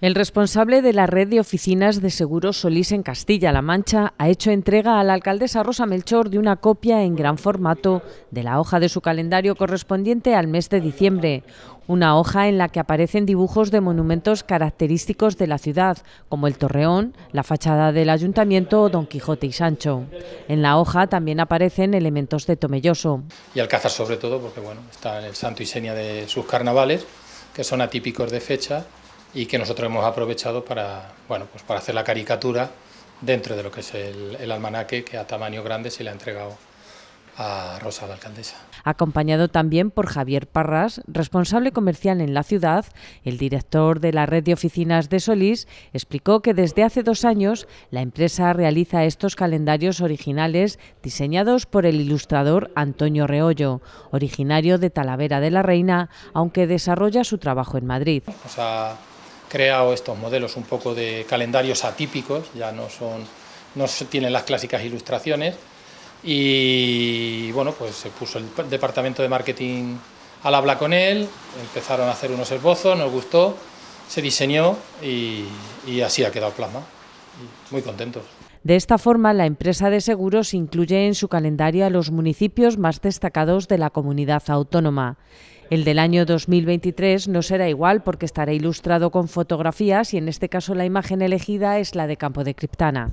El responsable de la red de oficinas de seguros Solís en Castilla-La Mancha ha hecho entrega a la alcaldesa Rosa Melchor de una copia en gran formato de la hoja de su calendario correspondiente al mes de diciembre, una hoja en la que aparecen dibujos de monumentos característicos de la ciudad, como el Torreón, la fachada del ayuntamiento, Don Quijote y Sancho. En la hoja también aparecen elementos de Tomelloso. Y Alcázar sobre todo, porque bueno, está el santo y seña de sus carnavales, que son atípicos de fecha y que nosotros hemos aprovechado para, bueno, pues para hacer la caricatura dentro de lo que es el, almanaque que a tamaño grande se le ha entregado a Rosa, la alcaldesa. Acompañado también por Javier Parras, responsable comercial en la ciudad, el director de la red de oficinas de Solís explicó que desde hace dos años la empresa realiza estos calendarios originales diseñados por el ilustrador Antonio Reollo, originario de Talavera de la Reina, aunque desarrolla su trabajo en Madrid creado estos modelos un poco de calendarios atípicos, ya no son no tienen las clásicas ilustraciones y bueno, pues se puso el departamento de marketing al habla con él, empezaron a hacer unos esbozos, nos gustó, se diseñó y así ha quedado plasma. Muy contentos. De esta forma, la empresa de seguros incluye en su calendario a los municipios más destacados de la comunidad autónoma. El del año 2023 no será igual porque estará ilustrado con fotografías y en este caso la imagen elegida es la de Campo de Criptana.